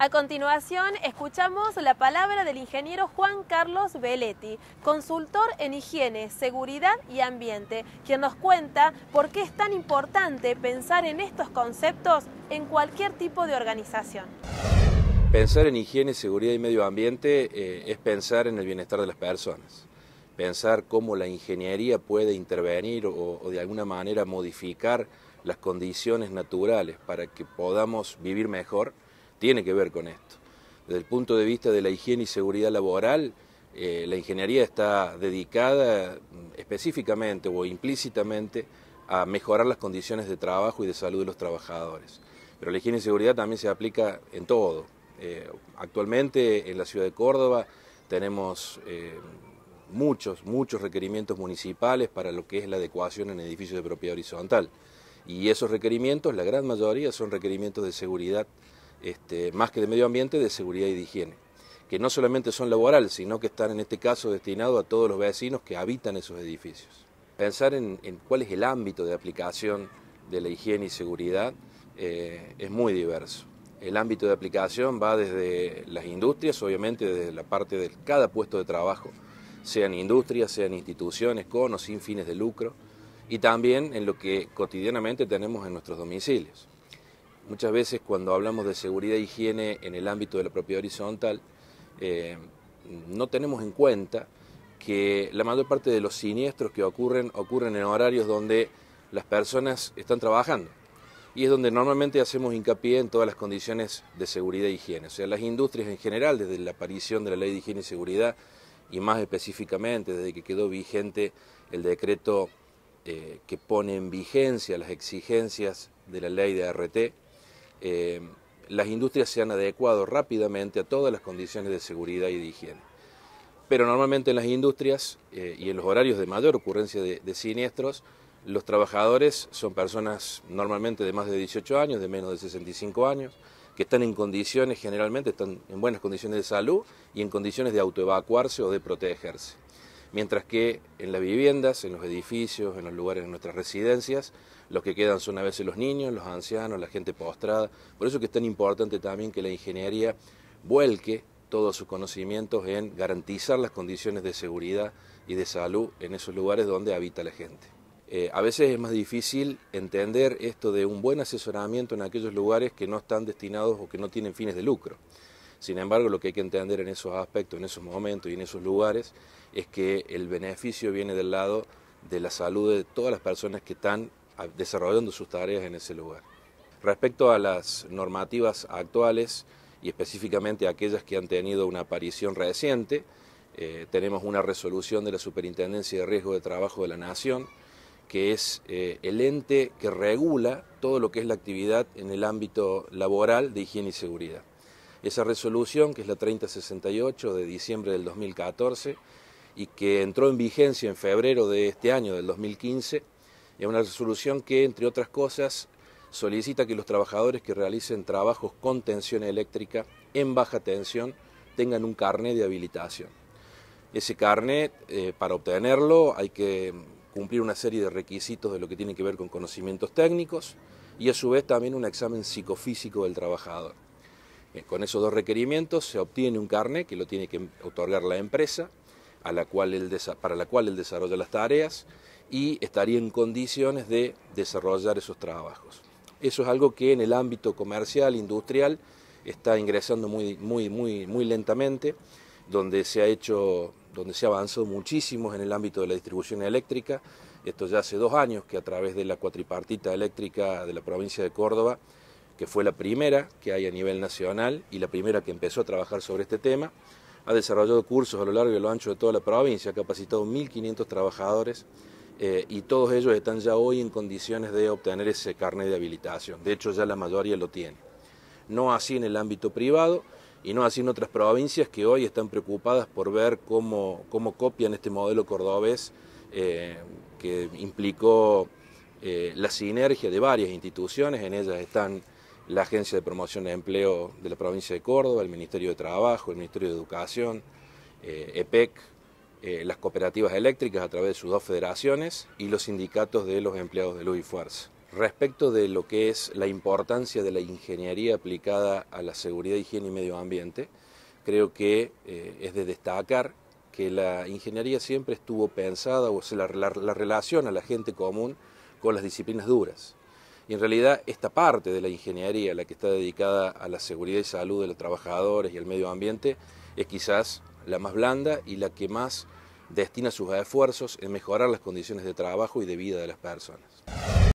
A continuación, escuchamos la palabra del ingeniero Juan Carlos Beletti, consultor en higiene, seguridad y ambiente, quien nos cuenta por qué es tan importante pensar en estos conceptos en cualquier tipo de organización. Pensar en higiene, seguridad y medio ambiente eh, es pensar en el bienestar de las personas, pensar cómo la ingeniería puede intervenir o de alguna manera modificar las condiciones naturales para que podamos vivir mejor tiene que ver con esto. Desde el punto de vista de la higiene y seguridad laboral, eh, la ingeniería está dedicada mm, específicamente o implícitamente a mejorar las condiciones de trabajo y de salud de los trabajadores. Pero la higiene y seguridad también se aplica en todo. Eh, actualmente en la ciudad de Córdoba tenemos eh, muchos, muchos requerimientos municipales para lo que es la adecuación en edificios de propiedad horizontal. Y esos requerimientos, la gran mayoría, son requerimientos de seguridad este, más que de medio ambiente, de seguridad y de higiene, que no solamente son laborales, sino que están en este caso destinados a todos los vecinos que habitan esos edificios. Pensar en, cuál es el ámbito de aplicación de la higiene y seguridad eh, es muy diverso. El ámbito de aplicación va desde las industrias, obviamente desde la parte de cada puesto de trabajo, sean industrias, sean instituciones con o sin fines de lucro, y también en lo que cotidianamente tenemos en nuestros domicilios. Muchas veces cuando hablamos de seguridad e higiene en el ámbito de la propiedad horizontal, eh, no tenemos en cuenta que la mayor parte de los siniestros que ocurren ocurren en horarios donde las personas están trabajando. Y es donde normalmente hacemos hincapié en todas las condiciones de seguridad e higiene. O sea, las industrias en general, desde la aparición de la ley de higiene y seguridad, y más específicamente desde que quedó vigente el decreto eh, que pone en vigencia las exigencias de la ley de RT, eh, las industrias se han adecuado rápidamente a todas las condiciones de seguridad y de higiene. Pero normalmente en las industrias eh, y en los horarios de mayor ocurrencia de, de siniestros, los trabajadores son personas normalmente de más de 18 años, de menos de 65 años, que están en condiciones, generalmente están en buenas condiciones de salud y en condiciones de autoevacuarse o de protegerse mientras que en las viviendas, en los edificios, en los lugares de nuestras residencias, los que quedan son a veces los niños, los ancianos, la gente postrada. Por eso que es tan importante también que la ingeniería vuelque todos sus conocimientos en garantizar las condiciones de seguridad y de salud en esos lugares donde habita la gente. Eh, a veces es más difícil entender esto de un buen asesoramiento en aquellos lugares que no están destinados o que no tienen fines de lucro. Sin embargo, lo que hay que entender en esos aspectos, en esos momentos y en esos lugares es que el beneficio viene del lado de la salud de todas las personas que están ah, desarrollando sus tareas en ese lugar. Respecto a las normativas actuales y específicamente aquellas que han tenido una aparición reciente, eh, tenemos una resolución de la Superintendencia de Riesgo de Trabajo de la Nación, que es eh, el ente que regula todo lo que es la actividad en el ámbito laboral de higiene y seguridad esa resolución, que es la 3068 de diciembre del 2014, y que entró en vigencia en febrero de este año, del 2015, es una resolución que, entre otras cosas, solicita que los trabajadores que realicen trabajos con tensión eléctrica en baja tensión tengan un carnet de habilitación. Ese carnet, eh, para obtenerlo, hay que cumplir una serie de requisitos de lo que tiene que ver con conocimientos técnicos y a su vez también un examen psicofísico del trabajador. Eh, con esos dos requerimientos se obtiene un carnet que lo tiene que otorgar la empresa la cual para la cual él desarrolla las tareas y estaría en condiciones de desarrollar esos trabajos. Eso es algo que en el ámbito comercial, industrial, está ingresando muy, muy, muy, muy lentamente, donde se ha hecho, donde se ha avanzado muchísimo en el ámbito de la distribución eléctrica. Esto ya hace dos años que a través de la cuatripartita eléctrica de la provincia de Córdoba que fue la primera que hay a nivel nacional y la primera que empezó a trabajar sobre este tema. Ha desarrollado cursos a lo largo y a lo ancho de toda la provincia, ha capacitado 1.500 trabajadores eh, y todos ellos están ya hoy en condiciones de obtener ese carnet de habilitación. De hecho, ya la mayoría lo tiene. No así en el ámbito privado y no así en otras provincias que hoy están preocupadas por ver cómo, cómo copian este modelo cordobés eh, que implicó eh, la sinergia de varias instituciones, en ellas están la Agencia de Promoción de Empleo de la provincia de Córdoba, el Ministerio de Trabajo, el Ministerio de Educación, EPEC, eh, e eh, las cooperativas eléctricas a través de sus dos federaciones y los sindicatos de los empleados de Luis Fuerza. Respecto de lo que es la importancia de la ingeniería aplicada a la seguridad, higiene y medio ambiente, creo que eh, es de destacar que la ingeniería siempre estuvo pensada o se la, la relaciona a la gente común con las disciplinas duras. Y en realidad esta parte de la ingeniería, la que está dedicada a la seguridad y salud de los trabajadores y al medio ambiente, es quizás la más blanda y la que más destina sus esfuerzos en mejorar las condiciones de trabajo y de vida de las personas.